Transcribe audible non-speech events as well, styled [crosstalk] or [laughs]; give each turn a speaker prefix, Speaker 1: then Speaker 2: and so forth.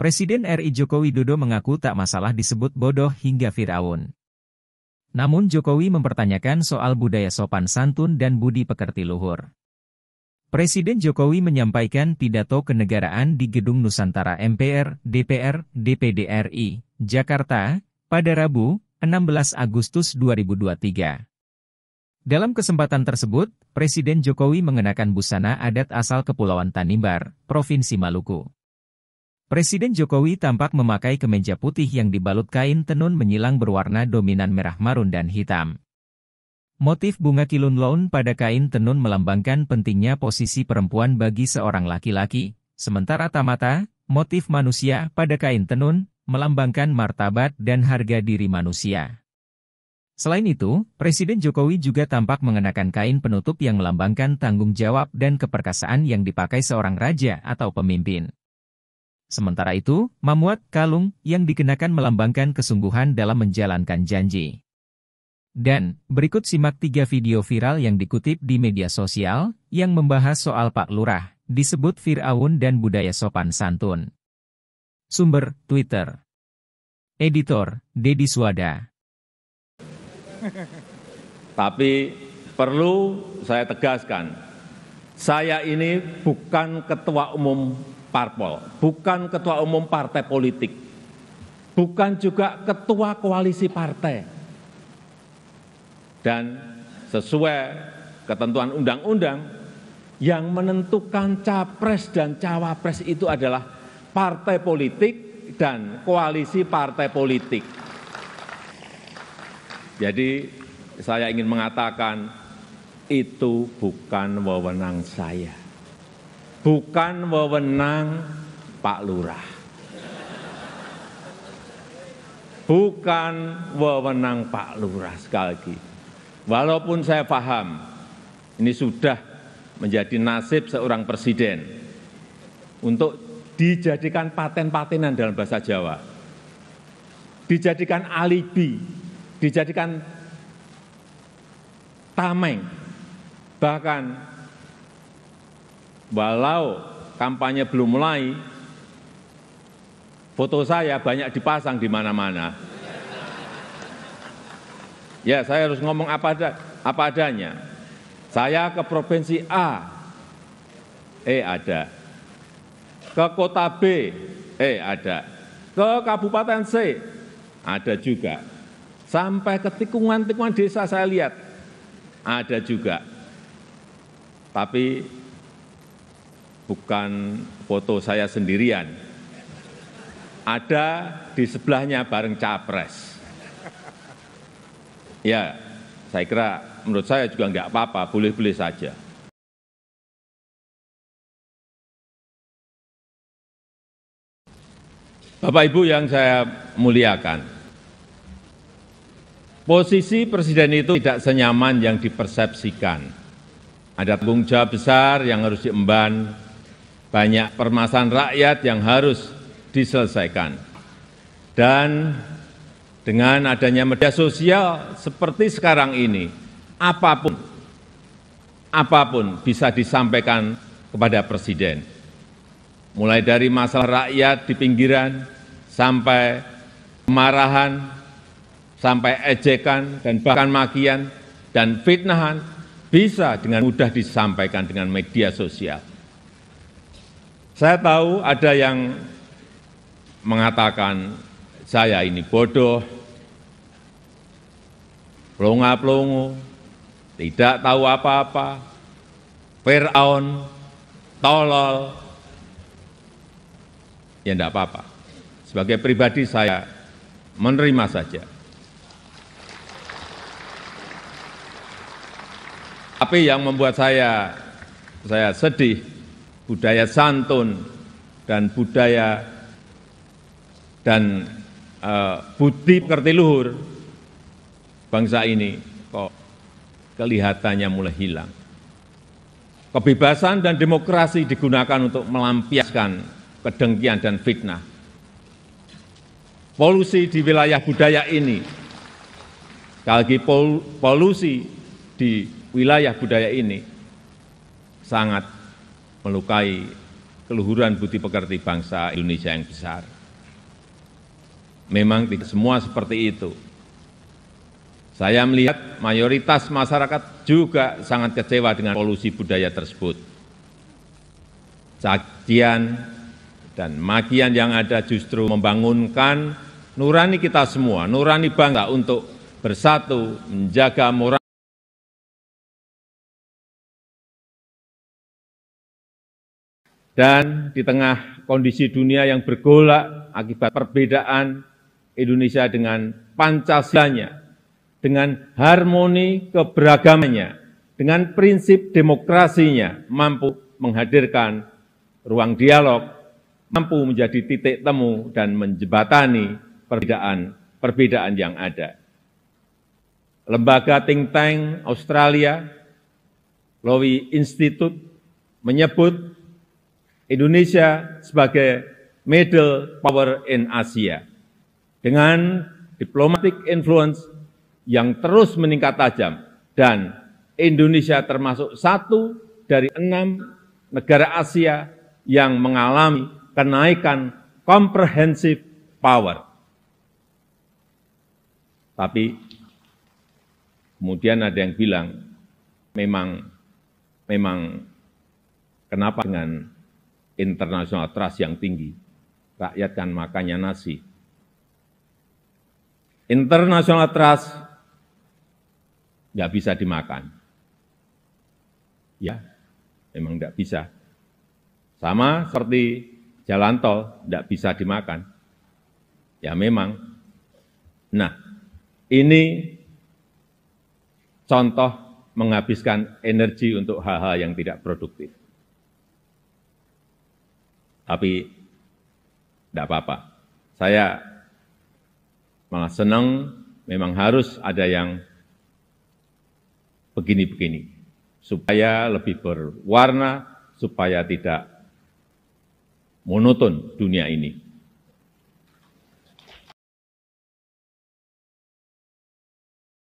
Speaker 1: Presiden RI Joko Widodo mengaku tak masalah disebut bodoh hingga Firaun. Namun Jokowi mempertanyakan soal budaya sopan santun dan budi pekerti luhur. Presiden Jokowi menyampaikan pidato kenegaraan di Gedung Nusantara MPR, DPR, DPD RI, Jakarta, pada Rabu, 16 Agustus 2023. Dalam kesempatan tersebut, Presiden Jokowi mengenakan busana adat asal Kepulauan Tanimbar, Provinsi Maluku. Presiden Jokowi tampak memakai kemeja putih yang dibalut kain tenun menyilang berwarna dominan merah marun dan hitam. Motif bunga kilun laun pada kain tenun melambangkan pentingnya posisi perempuan bagi seorang laki-laki, sementara tamata, motif manusia pada kain tenun, melambangkan martabat dan harga diri manusia. Selain itu, Presiden Jokowi juga tampak mengenakan kain penutup yang melambangkan tanggung jawab dan keperkasaan yang dipakai seorang raja atau pemimpin. Sementara itu, memuat kalung yang dikenakan melambangkan kesungguhan dalam menjalankan janji. Dan, berikut simak tiga video viral yang dikutip di media sosial, yang membahas soal Pak Lurah, disebut Fir'aun dan budaya sopan santun. Sumber, Twitter. Editor, Dedi Suwada. [laughs]
Speaker 2: Tapi perlu saya tegaskan, saya ini bukan ketua umum parpol, bukan ketua umum partai politik, bukan juga ketua koalisi partai. Dan sesuai ketentuan undang-undang, yang menentukan capres dan cawapres itu adalah partai politik dan koalisi partai politik. Jadi saya ingin mengatakan itu bukan wewenang saya bukan wewenang Pak Lurah. Bukan wewenang Pak Lurah sekali lagi. Walaupun saya paham ini sudah menjadi nasib seorang presiden untuk dijadikan paten-patenan dalam bahasa Jawa. Dijadikan alibi, dijadikan tameng. Bahkan walau kampanye belum mulai, foto saya banyak dipasang di mana-mana. Ya, saya harus ngomong apa, ada, apa adanya. Saya ke provinsi A, eh ada. Ke kota B, eh ada. Ke kabupaten C, ada juga. Sampai ke tikungan-tikungan desa saya lihat, ada juga. Tapi bukan foto saya sendirian. Ada di sebelahnya bareng capres. Ya, saya kira menurut saya juga enggak apa-apa, boleh-boleh saja.
Speaker 1: Bapak Ibu yang saya muliakan,
Speaker 2: posisi presiden itu tidak senyaman yang dipersepsikan. Ada tanggung jawab besar yang harus diemban banyak permasalahan rakyat yang harus diselesaikan. Dan dengan adanya media sosial seperti sekarang ini, apapun apapun bisa disampaikan kepada presiden. Mulai dari masalah rakyat di pinggiran sampai kemarahan, sampai ejekan dan bahkan makian dan fitnahan bisa dengan mudah disampaikan dengan media sosial. Saya tahu ada yang mengatakan saya ini bodoh, pelongo-pelongo, tidak tahu apa-apa, Fir'aun, tolol, ya enggak apa-apa. Sebagai pribadi saya menerima saja. Tapi yang membuat saya saya sedih budaya santun, dan budaya dan e, budi pekerti luhur bangsa ini kok kelihatannya mulai hilang. Kebebasan dan demokrasi digunakan untuk melampiaskan kedengkian dan fitnah. Polusi di wilayah budaya ini, kalau polusi di wilayah budaya ini sangat melukai keluhuran budi pekerti bangsa Indonesia yang besar. Memang tidak semua seperti itu. Saya melihat mayoritas masyarakat juga sangat kecewa dengan polusi budaya tersebut. Cakian dan makian yang ada justru membangunkan nurani kita semua, nurani bangsa untuk bersatu,
Speaker 1: menjaga moral dan di tengah kondisi dunia yang bergolak
Speaker 2: akibat perbedaan Indonesia dengan pancasila nya, dengan harmoni keberagamannya, dengan prinsip demokrasinya, mampu menghadirkan ruang dialog, mampu menjadi titik temu dan menjembatani perbedaan-perbedaan yang ada. Lembaga think tank Australia, Lowy Institute, menyebut Indonesia sebagai middle power in Asia dengan diplomatic influence yang terus meningkat tajam dan Indonesia termasuk satu dari enam negara Asia yang mengalami kenaikan comprehensive power. Tapi kemudian ada yang bilang memang memang kenapa dengan Internasional trust yang tinggi. Rakyat kan makannya nasi. Internasional trust nggak bisa dimakan. Ya, memang nggak bisa. Sama seperti jalan tol, nggak bisa dimakan. Ya memang. Nah, ini contoh menghabiskan energi untuk hal-hal yang tidak produktif tapi tidak apa-apa. Saya malah senang memang harus ada yang begini-begini. Supaya lebih berwarna, supaya tidak monoton dunia ini.